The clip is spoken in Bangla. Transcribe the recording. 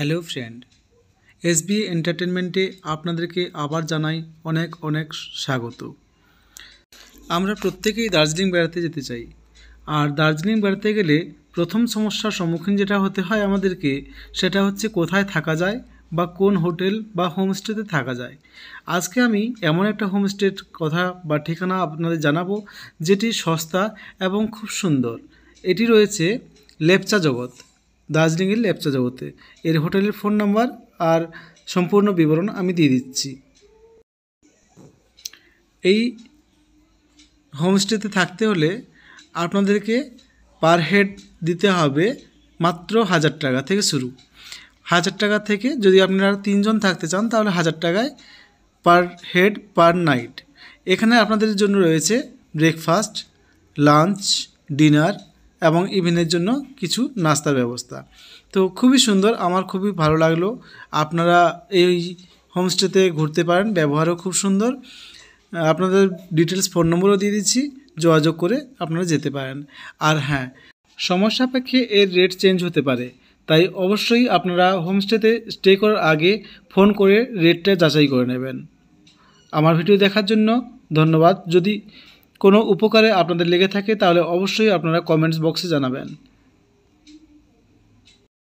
হ্যালো ফ্রেন্ড এস বি এন্টারটেনমেন্টে আপনাদেরকে আবার জানাই অনেক অনেক স্বাগত আমরা প্রত্যেকেই দার্জিলিং বেড়াতে যেতে চাই আর দার্জিলিং বেড়াতে গেলে প্রথম সমস্যার সম্মুখীন যেটা হতে হয় আমাদেরকে সেটা হচ্ছে কোথায় থাকা যায় বা কোন হোটেল বা হোমস্টেতে থাকা যায় আজকে আমি এমন একটা হোমস্টের কথা বা ঠিকানা আপনাদের জানাবো যেটি সস্তা এবং খুব সুন্দর এটি রয়েছে লেপচা জগৎ দার্জিলিংয়ের লেপচা জগতে এর হোটেলের ফোন নাম্বার আর সম্পূর্ণ বিবরণ আমি দিয়ে দিচ্ছি এই হোমস্টেতে থাকতে হলে আপনাদেরকে পার হেড দিতে হবে মাত্র হাজার টাকা থেকে শুরু হাজার টাকা থেকে যদি আপনারা তিনজন থাকতে চান তাহলে হাজার টাকায় পার হেড পার নাইট এখানে আপনাদের জন্য রয়েছে ব্রেকফাস্ট লাঞ্চ ডিনার এবং ইভিনের জন্য কিছু নাস্তার ব্যবস্থা তো খুবই সুন্দর আমার খুবই ভালো লাগলো আপনারা এই হোমস্টেতে ঘুরতে পারেন ব্যবহারও খুব সুন্দর আপনাদের ডিটেলস ফোন নম্বরও দিয়ে দিচ্ছি যোগাযোগ করে আপনারা যেতে পারেন আর হ্যাঁ সমস্যা এর রেট চেঞ্জ হতে পারে তাই অবশ্যই আপনারা হোমস্টেতে স্টে করার আগে ফোন করে রেটটা যাচাই করে নেবেন আমার ভিডিও দেখার জন্য ধন্যবাদ যদি কোনো উপকারে আপনাদের লেগে থাকে তাহলে অবশ্যই আপনারা কমেন্টস বক্সে জানাবেন